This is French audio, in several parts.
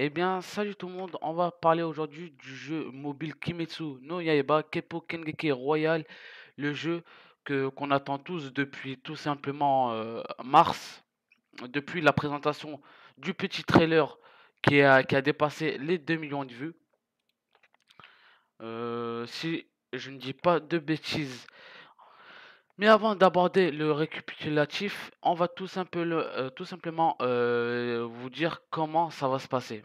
Eh bien, salut tout le monde, on va parler aujourd'hui du jeu mobile Kimetsu no Yaiba Kepo Kengeki Royal, le jeu que qu'on attend tous depuis tout simplement euh, mars, depuis la présentation du petit trailer qui a, qui a dépassé les 2 millions de vues. Euh, si je ne dis pas de bêtises, mais avant d'aborder le récapitulatif, on va tout, euh, simplement euh, vous dire comment ça va se passer.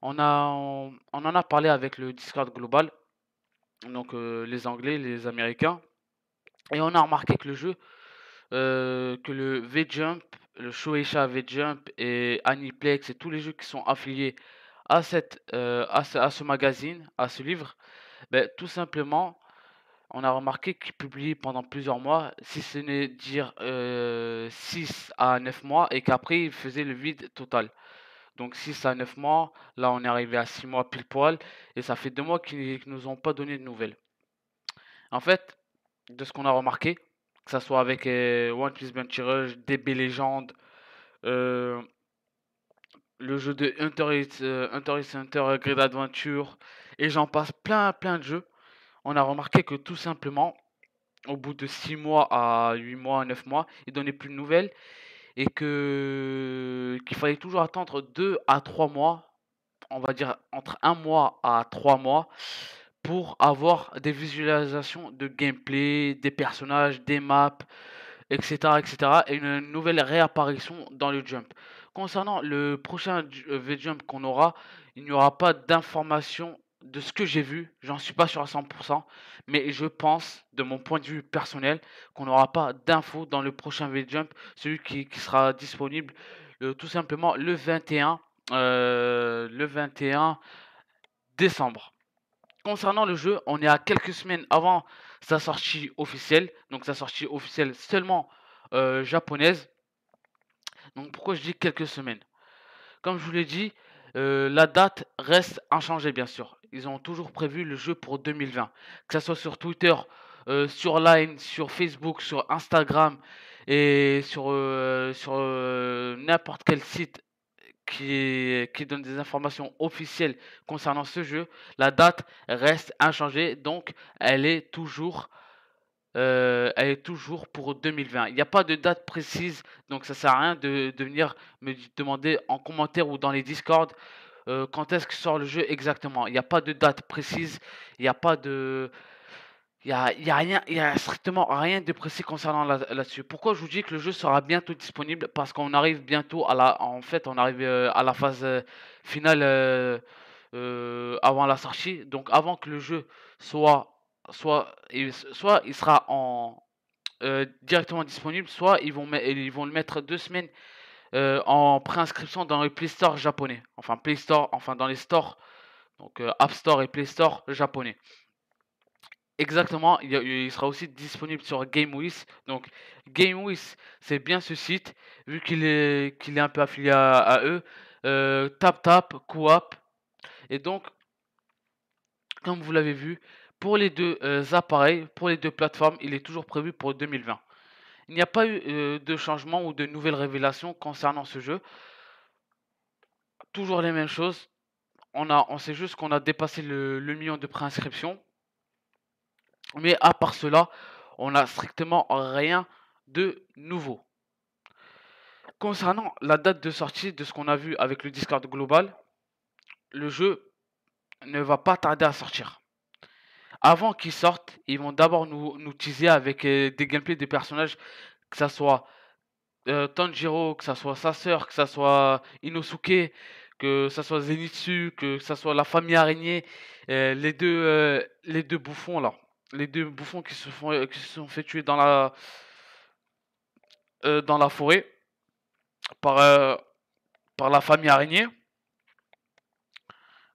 On, a, on, en a parlé avec le Discord global, donc euh, les Anglais, les Américains, et on a remarqué que le jeu, que le V-Jump, le Shoeisha V-Jump et Aniplex et tous les jeux qui sont affiliés à, cette, à, ce, magazine, à ce livre, ben, tout simplement, on a remarqué qu'il publie pendant plusieurs mois, si ce n'est dire 6 à 9 mois, et qu'après il faisait le vide total. Donc 6 à 9 mois, là on est arrivé à 6 mois pile poil, et ça fait 2 mois qu'ils ne nous ont pas donné de nouvelles. En fait, de ce qu'on a remarqué, que ce soit avec One Piece Bounty Rush, DB Legend, le jeu de Hunter x Hunter, Grid Adventure, et j'en passe plein plein de jeux on a remarqué que tout simplement, au bout de 6 mois à 8 mois, 9 mois, il donnait plus de nouvelles et que qu'il fallait toujours attendre 2 à 3 mois, on va dire entre 1 mois à 3 mois pour avoir des visualisations de gameplay, des personnages, des maps, etc. etc. et une nouvelle réapparition dans le jump. Concernant le prochain euh, V-Jump qu'on aura, il n'y aura pas d'informations de ce que j'ai vu, j'en suis pas sûr à 100%, mais je pense, de mon point de vue personnel, qu'on n'aura pas d'infos dans le prochain V-Jump, celui qui, sera disponible euh, tout simplement le 21, euh, le décembre. Concernant le jeu, on est à quelques semaines avant sa sortie officielle, donc sa sortie officielle seulement euh, japonaise. Donc pourquoi je dis quelques semaines Comme je vous l'ai dit, la date reste inchangée, bien sûr ils ont toujours prévu le jeu pour 2020. Que ce soit sur Twitter, euh, sur Line, sur Facebook, sur Instagram et sur, euh, sur euh, n'importe quel site qui, qui donne des informations officielles concernant ce jeu, la date reste inchangée. Donc, elle est toujours elle est toujours pour 2020. Il n'y a pas de date précise, donc ça sert à rien de, de venir me demander en commentaire ou dans les discords. Euh, quand est-ce que sort le jeu exactement. Il n'y a pas de date précise, il n'y a pas de. Il a, strictement rien de précis concernant là-dessus. Pourquoi je vous dis que le jeu sera bientôt disponible Parce qu'on arrive bientôt à la. En fait, on arrive euh, à la phase euh, finale avant la sortie. Donc, avant que le jeu soit. Soit, soit il sera en, directement disponible, soit ils vont, ils vont le mettre deux semaines euh, en préinscription dans les Play Store japonais. Enfin, Play Store, enfin dans les stores. Donc euh, App Store et Play Store japonais. Exactement, il, sera aussi disponible sur GameWiz. Donc GameWiz, c'est bien ce site, vu qu'il est, est un peu affilié à, eux. Euh, tap Tap, Coop. Et donc, comme vous l'avez vu, pour les deux euh, appareils, pour les deux plateformes, il est toujours prévu pour 2020. Il n'y a pas eu euh, de changement ou de nouvelles révélations concernant ce jeu. Toujours les mêmes choses. On, a, on sait juste qu'on a dépassé le, le million de préinscriptions. Mais à part cela, on n'a strictement rien de nouveau. Concernant la date de sortie de ce qu'on a vu avec le Discord global, le jeu ne va pas tarder à sortir avant qu'ils sortent, ils vont d'abord nous, nous teaser avec euh, des gameplays des personnages, que ce soit euh, Tanjiro, que ça soit sa sœur, que ça soit Inosuke, que ça soit Zenitsu, que ce soit la famille araignée, euh, les, deux, les deux bouffons là, les deux bouffons qui se, font, sont fait tuer dans la, dans la forêt par, par la famille araignée.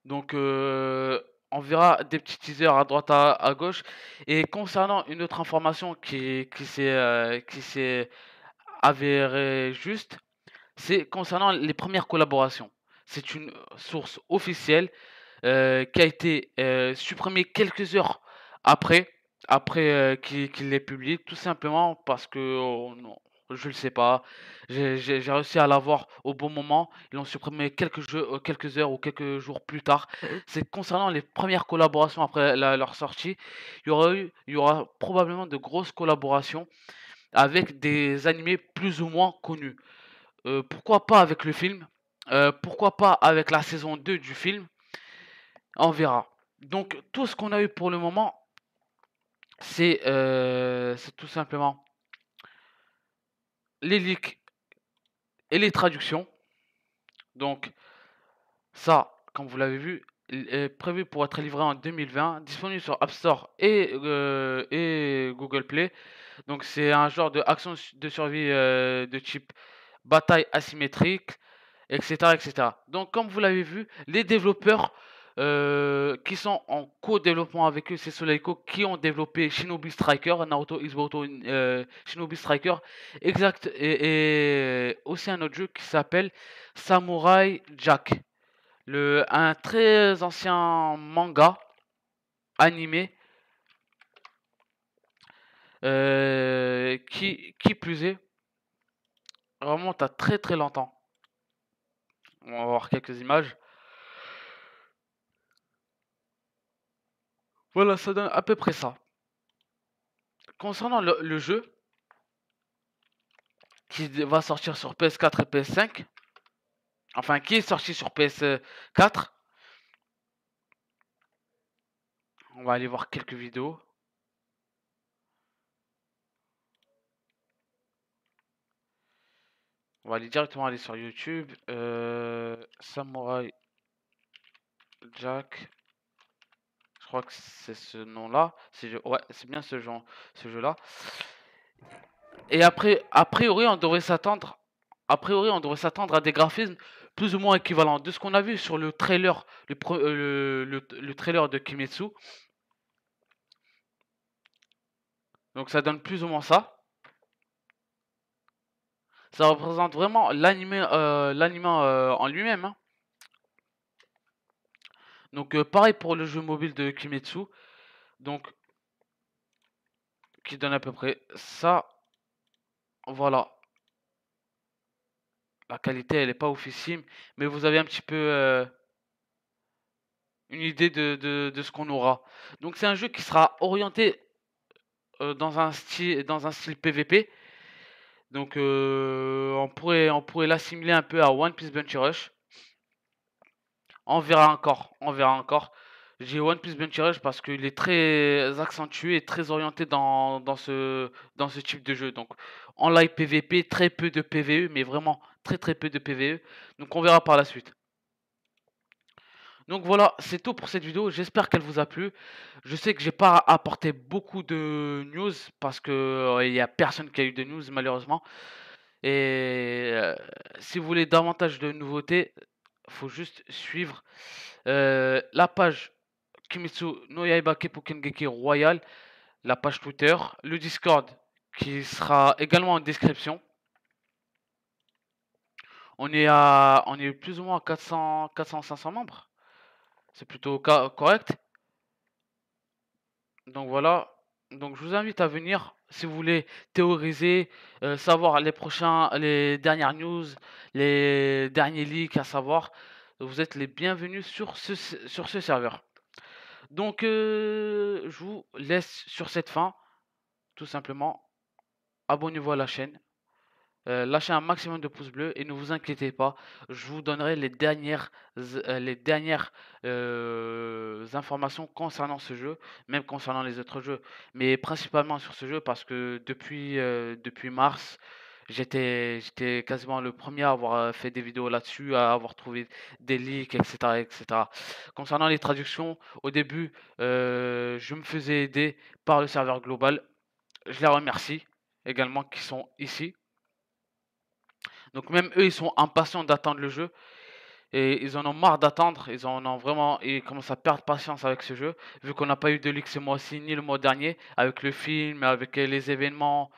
Donc, euh, on verra des petits teasers à droite à, gauche. Et concernant une autre information qui, euh, qui s'est avérée juste, c'est concernant les premières collaborations. C'est une euh, source officielle euh, qui a été supprimée quelques heures après, après qu'il l'ait publié, tout simplement parce que je ne sais pas. J'ai réussi à l'avoir au bon moment. Ils l'ont supprimé quelques, euh, heures ou quelques jours plus tard. C'est concernant les premières collaborations après leur sortie. Il y, aura il y aura probablement de grosses collaborations avec des animés plus ou moins connus. Euh, pourquoi pas avec le film euh, Pourquoi pas avec la saison 2 du film On verra. Donc tout ce qu'on a eu pour le moment, c'est tout simplement les leaks et les traductions. Donc, ça, comme vous l'avez vu, est prévu pour être livré en 2020, disponible sur App Store et, euh, et Google Play. Donc, c'est un genre de action de survie euh, de type bataille asymétrique, etc., etc. Donc, comme vous l'avez vu, les développeurs euh, qui sont en co-développement avec eux, c'est Soleiko qui ont développé Shinobi Striker, Naruto x euh, Shinobi Striker, exact, et, aussi un autre jeu qui s'appelle Samurai Jack, le, un très ancien manga animé euh, qui, qui plus est remonte à très très longtemps. On va voir quelques images. Voilà, ça donne à peu près ça. Concernant le, jeu, qui va sortir sur PS4 et PS5, enfin qui est sorti sur PS4, on va aller voir quelques vidéos. On va aller directement aller sur YouTube. Euh, Samurai Jack. Je crois que c'est ce nom-là. C'est ouais, c'est bien ce, ce jeu-là. Et après, a priori, on devrait s'attendre. A priori, on devrait s'attendre à des graphismes plus ou moins équivalents de ce qu'on a vu sur le trailer, le, euh, trailer de Kimetsu. Donc ça donne plus ou moins ça. Ça représente vraiment l'anime euh, euh, en lui-même. Hein. Donc euh, pareil pour le jeu mobile de Kimetsu. Donc qui donne à peu près ça. Voilà. La qualité elle est pas oufissime. Mais vous avez un petit peu euh, une idée de, ce qu'on aura. Donc c'est un jeu qui sera orienté euh, dans, un style, dans un style PVP. Donc on pourrait, on pourrait l'assimiler un peu à One Piece Bunch Rush. On verra encore, on verra encore. J'ai One Piece parce qu'il est très accentué et très orienté dans, ce, dans ce type de jeu. Donc en live PVP, très peu de PVE, mais vraiment très très peu de PVE. Donc on verra par la suite. Donc voilà, c'est tout pour cette vidéo. J'espère qu'elle vous a plu. Je sais que j'ai pas apporté beaucoup de news parce que il euh, n'y a personne qui a eu de news malheureusement. Et euh, si vous voulez davantage de nouveautés, faut juste suivre euh, la page Kimitsu no Yaiba Geki Royal, la page Twitter, le Discord qui sera également en description. On est à, on est plus ou moins à 400, 400 500 membres. C'est plutôt correct. Donc voilà. Donc je vous invite à venir si vous voulez théoriser, euh, savoir les prochains, les dernières news, les derniers leaks à savoir, vous êtes les bienvenus sur ce, sur ce serveur. Donc, euh, je vous laisse sur cette fin, tout simplement. Abonnez-vous à la chaîne. Euh, lâchez un maximum de pouces bleus et ne vous inquiétez pas, je vous donnerai les dernières, euh, les dernières euh, informations concernant ce jeu, même concernant les autres jeux, mais principalement sur ce jeu parce que depuis, depuis mars, j'étais j'étais quasiment le premier à avoir fait des vidéos là-dessus, à avoir trouvé des leaks, etc., etc. Concernant les traductions, au début, je me faisais aider par le serveur global. Je les remercie également qui sont ici. Donc même eux, ils sont impatients d'attendre le jeu. Et ils en ont marre d'attendre. Ils en ont vraiment. Ils commencent à perdre patience avec ce jeu. Vu qu'on n'a pas eu de leak ce mois-ci, ni le mois dernier, avec le film, avec les événements,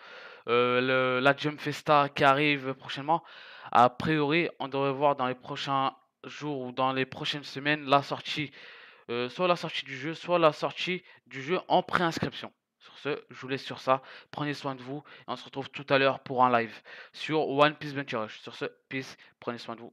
euh, la Jump Festa qui arrive prochainement. A priori, on devrait voir dans les prochains jours ou dans les prochaines semaines la sortie. Euh, soit la sortie du jeu, soit la sortie du jeu en préinscription. Sur ce, je vous laisse sur ça. Prenez soin de vous. on se retrouve tout à l'heure pour un live sur One Piece Venture Sur ce, peace. Prenez soin de vous.